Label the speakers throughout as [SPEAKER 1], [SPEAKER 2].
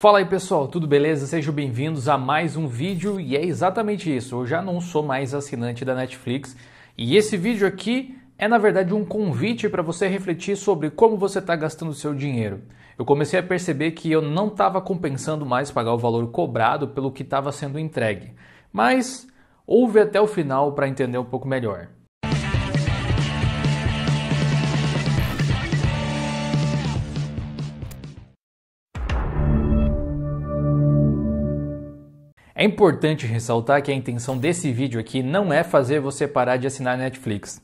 [SPEAKER 1] Fala aí pessoal, tudo beleza? Sejam bem-vindos a mais um vídeo e é exatamente isso. Eu já não sou mais assinante da Netflix e esse vídeo aqui é na verdade um convite para você refletir sobre como você está gastando seu dinheiro. Eu comecei a perceber que eu não estava compensando mais pagar o valor cobrado pelo que estava sendo entregue, mas ouve até o final para entender um pouco melhor. É importante ressaltar que a intenção desse vídeo aqui não é fazer você parar de assinar Netflix.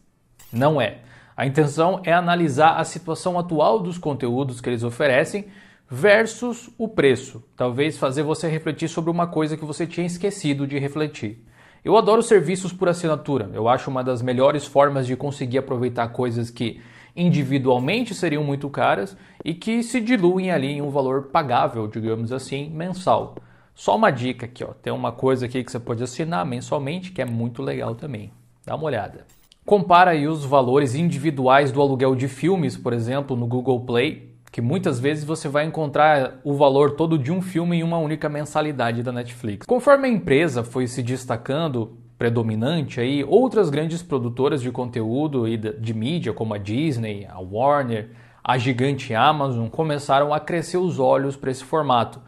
[SPEAKER 1] Não é. A intenção é analisar a situação atual dos conteúdos que eles oferecem versus o preço. Talvez fazer você refletir sobre uma coisa que você tinha esquecido de refletir. Eu adoro serviços por assinatura. Eu acho uma das melhores formas de conseguir aproveitar coisas que individualmente seriam muito caras e que se diluem ali em um valor pagável, digamos assim, mensal. Só uma dica aqui, ó. Tem uma coisa aqui que você pode assinar mensalmente, que é muito legal também. Dá uma olhada. Compara aí os valores individuais do aluguel de filmes, por exemplo, no Google Play, que muitas vezes você vai encontrar o valor todo de um filme em uma única mensalidade da Netflix. Conforme a empresa foi se destacando, predominante aí, outras grandes produtoras de conteúdo e de mídia, como a Disney, a Warner, a gigante Amazon, começaram a crescer os olhos para esse formato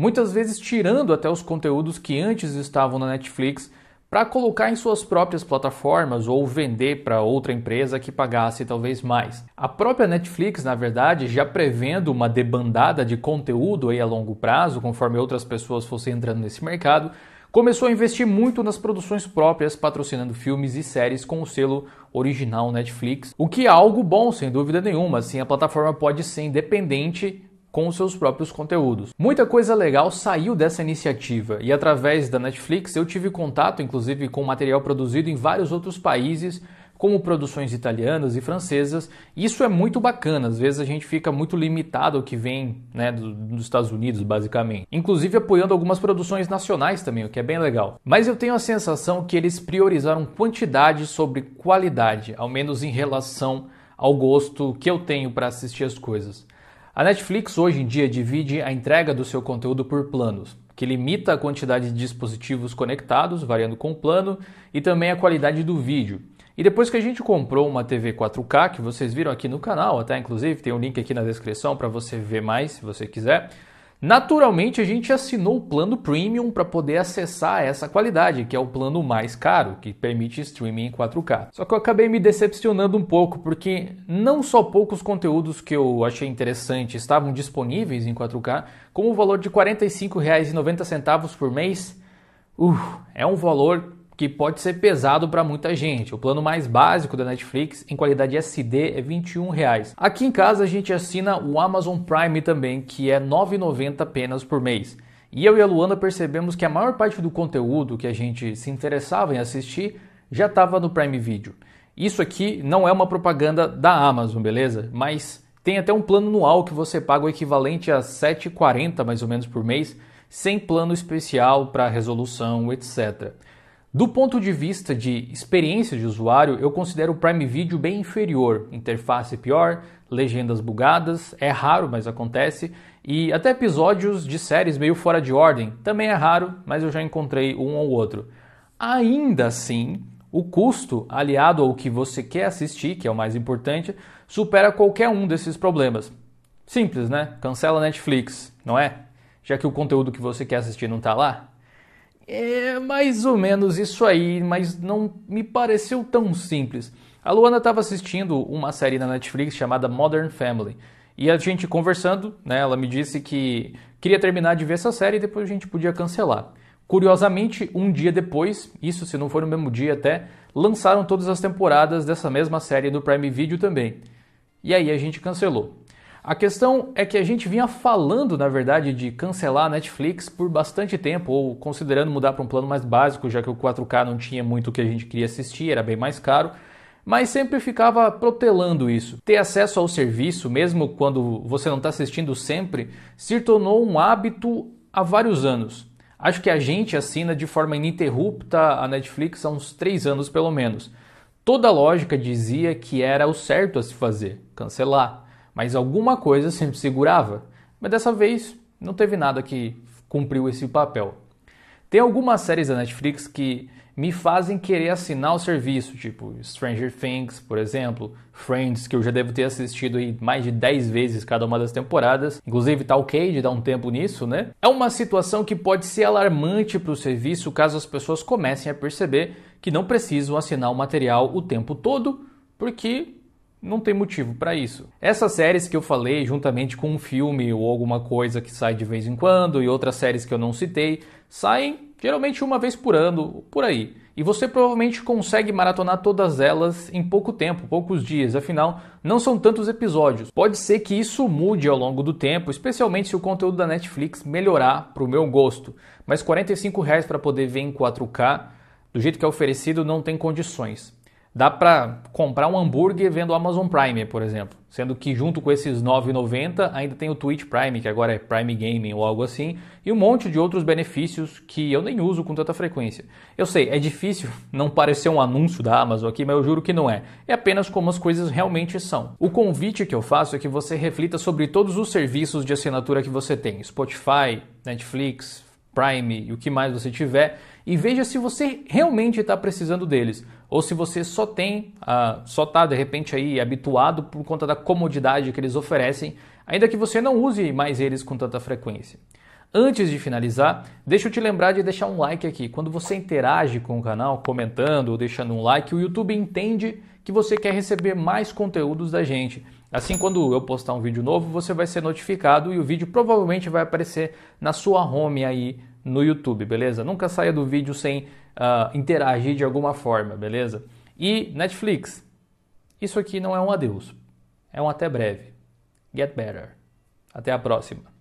[SPEAKER 1] muitas vezes tirando até os conteúdos que antes estavam na Netflix para colocar em suas próprias plataformas ou vender para outra empresa que pagasse talvez mais. A própria Netflix, na verdade, já prevendo uma debandada de conteúdo aí a longo prazo, conforme outras pessoas fossem entrando nesse mercado, começou a investir muito nas produções próprias, patrocinando filmes e séries com o selo original Netflix, o que é algo bom, sem dúvida nenhuma. Assim, a plataforma pode ser independente com os seus próprios conteúdos. Muita coisa legal saiu dessa iniciativa e através da Netflix eu tive contato inclusive com material produzido em vários outros países, como produções italianas e francesas. Isso é muito bacana, às vezes a gente fica muito limitado ao que vem né, dos Estados Unidos, basicamente. Inclusive apoiando algumas produções nacionais também, o que é bem legal. Mas eu tenho a sensação que eles priorizaram quantidade sobre qualidade, ao menos em relação ao gosto que eu tenho para assistir as coisas. A Netflix hoje em dia divide a entrega do seu conteúdo por planos, que limita a quantidade de dispositivos conectados, variando com o plano, e também a qualidade do vídeo. E depois que a gente comprou uma TV 4K, que vocês viram aqui no canal, até inclusive tem um link aqui na descrição para você ver mais se você quiser, Naturalmente, a gente assinou o plano premium para poder acessar essa qualidade, que é o plano mais caro, que permite streaming em 4K. Só que eu acabei me decepcionando um pouco, porque não só poucos conteúdos que eu achei interessante estavam disponíveis em 4K, como o valor de R$ 45,90 por mês, uh, é um valor que pode ser pesado para muita gente. O plano mais básico da Netflix em qualidade SD é R$ 21. Reais. Aqui em casa a gente assina o Amazon Prime também, que é R$ 9,90 apenas por mês. E eu e a Luana percebemos que a maior parte do conteúdo que a gente se interessava em assistir já estava no Prime Video. Isso aqui não é uma propaganda da Amazon, beleza? Mas tem até um plano anual que você paga o equivalente a 7,40 mais ou menos por mês, sem plano especial para resolução, etc. Do ponto de vista de experiência de usuário, eu considero o Prime Video bem inferior, interface pior, legendas bugadas, é raro, mas acontece, e até episódios de séries meio fora de ordem, também é raro, mas eu já encontrei um ou outro. Ainda assim, o custo aliado ao que você quer assistir, que é o mais importante, supera qualquer um desses problemas. Simples, né? Cancela Netflix, não é? Já que o conteúdo que você quer assistir não está lá é mais ou menos isso aí, mas não me pareceu tão simples. A Luana estava assistindo uma série na Netflix chamada Modern Family. E a gente conversando, né, ela me disse que queria terminar de ver essa série e depois a gente podia cancelar. Curiosamente, um dia depois, isso se não for no mesmo dia até, lançaram todas as temporadas dessa mesma série no Prime Video também. E aí a gente cancelou. A questão é que a gente vinha falando, na verdade, de cancelar a Netflix por bastante tempo, ou considerando mudar para um plano mais básico, já que o 4K não tinha muito o que a gente queria assistir, era bem mais caro, mas sempre ficava protelando isso. Ter acesso ao serviço, mesmo quando você não está assistindo sempre, se tornou um hábito há vários anos. Acho que a gente assina de forma ininterrupta a Netflix há uns três anos pelo menos. Toda a lógica dizia que era o certo a se fazer, cancelar mas alguma coisa sempre segurava. Mas dessa vez não teve nada que cumpriu esse papel. Tem algumas séries da Netflix que me fazem querer assinar o serviço, tipo Stranger Things, por exemplo, Friends, que eu já devo ter assistido aí mais de 10 vezes cada uma das temporadas. Inclusive tá ok de dar um tempo nisso, né? É uma situação que pode ser alarmante para o serviço caso as pessoas comecem a perceber que não precisam assinar o material o tempo todo, porque não tem motivo para isso. Essas séries que eu falei, juntamente com um filme ou alguma coisa que sai de vez em quando e outras séries que eu não citei, saem geralmente uma vez por ano, por aí. E você provavelmente consegue maratonar todas elas em pouco tempo, poucos dias, afinal, não são tantos episódios. Pode ser que isso mude ao longo do tempo, especialmente se o conteúdo da Netflix melhorar para o meu gosto. Mas R$ 45 para poder ver em 4K, do jeito que é oferecido, não tem condições dá para comprar um hambúrguer vendo o Amazon Prime, por exemplo. Sendo que junto com esses 9,90 ainda tem o Twitch Prime, que agora é Prime Gaming ou algo assim, e um monte de outros benefícios que eu nem uso com tanta frequência. Eu sei, é difícil não parecer um anúncio da Amazon aqui, mas eu juro que não é. É apenas como as coisas realmente são. O convite que eu faço é que você reflita sobre todos os serviços de assinatura que você tem: Spotify, Netflix, Prime e o que mais você tiver, e veja se você realmente está precisando deles ou se você só tem, uh, só está de repente aí habituado por conta da comodidade que eles oferecem, ainda que você não use mais eles com tanta frequência. Antes de finalizar, deixa eu te lembrar de deixar um like aqui. Quando você interage com o canal, comentando ou deixando um like, o YouTube entende que você quer receber mais conteúdos da gente. Assim, quando eu postar um vídeo novo, você vai ser notificado e o vídeo provavelmente vai aparecer na sua home aí no YouTube, beleza? Nunca saia do vídeo sem uh, interagir de alguma forma, beleza? E Netflix, isso aqui não é um adeus, é um até breve. Get better. Até a próxima.